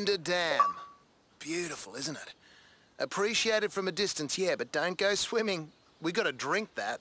Munda Dam. Beautiful, isn't it? Appreciated from a distance, yeah, but don't go swimming. We gotta drink that.